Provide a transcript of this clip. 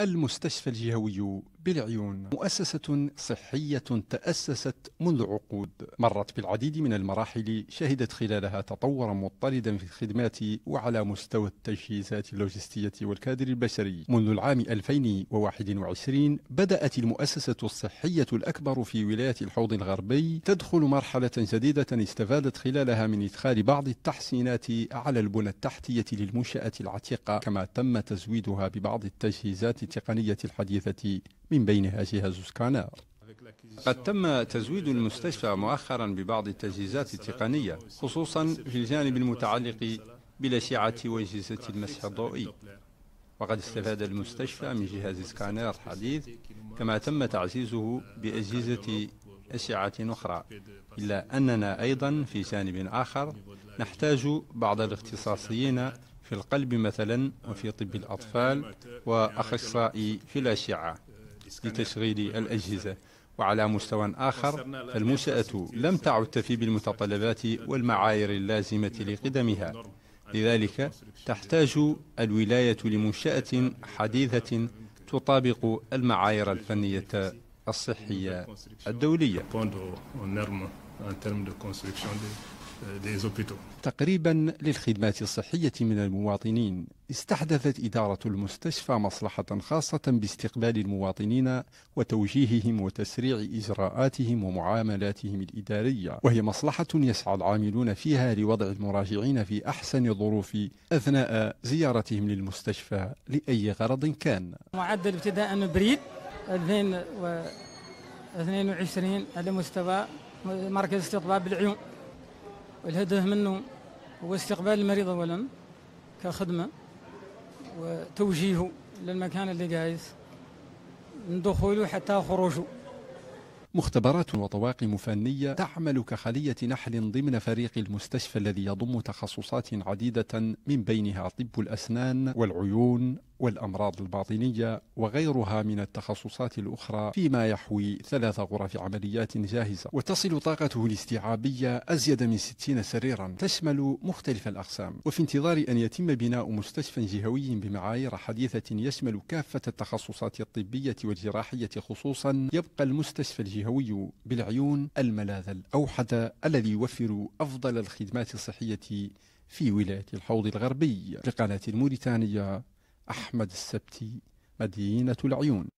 المستشفى الجهوي بالعيون مؤسسة صحية تأسست منذ عقود مرت بالعديد من المراحل شهدت خلالها تطورا مضطردا في الخدمات وعلى مستوى التجهيزات اللوجستية والكادر البشري منذ العام 2021 بدأت المؤسسة الصحية الأكبر في ولاية الحوض الغربي تدخل مرحلة جديدة استفادت خلالها من إدخال بعض التحسينات على البنى التحتية للمنشأة العتيقة كما تم تزويدها ببعض التجهيزات التقنية الحديثة من بينها جهاز السكانات قد تم تزويد المستشفى مؤخرا ببعض التجهيزات التقنية خصوصا في الجانب المتعلق بالأشعة وأجهزة المسح الضوئي وقد استفاد المستشفى من جهاز سكانر حديث كما تم تعزيزه بأجهزة أشعة أخرى إلا أننا أيضا في جانب آخر نحتاج بعض الاختصاصيين في القلب مثلا وفي طب الأطفال وأخصائي في الأشعة لتشغيل الأجهزة وعلى مستوى آخر فالمنشأة لم تعد تفي بالمتطلبات والمعايير اللازمة لقدمها لذلك تحتاج الولاية لمنشأة حديثة تطابق المعايير الفنية الصحية الدولية تقريبا للخدمات الصحية من المواطنين استحدثت إدارة المستشفى مصلحة خاصة باستقبال المواطنين وتوجيههم وتسريع إجراءاتهم ومعاملاتهم الإدارية وهي مصلحة يسعى العاملون فيها لوضع المراجعين في أحسن الظروف أثناء زيارتهم للمستشفى لأي غرض كان معدل ابتداء بريد 2022 على مستوى مركز استقبال بالعيون والهدف منه هو استقبال المريض أولا كخدمة وتوجيهه للمكان اللي جايز من دخوله حتى خروجه مختبرات وطواقم فنية تعمل كخلية نحل ضمن فريق المستشفى الذي يضم تخصصات عديدة من بينها طب الأسنان والعيون والأمراض الباطنية وغيرها من التخصصات الأخرى فيما يحوي ثلاث غرف عمليات جاهزة وتصل طاقته الاستيعابية أزيد من 60 سريرا تشمل مختلف الأقسام وفي انتظار أن يتم بناء مستشفى جهوي بمعايير حديثة يشمل كافة التخصصات الطبية والجراحية خصوصا يبقى المستشفى الجهوي بالعيون الملاذ الأوحد الذي يوفر أفضل الخدمات الصحية في ولاية الحوض الغربي لقناة الموريتانية أحمد السبتي مدينة العيون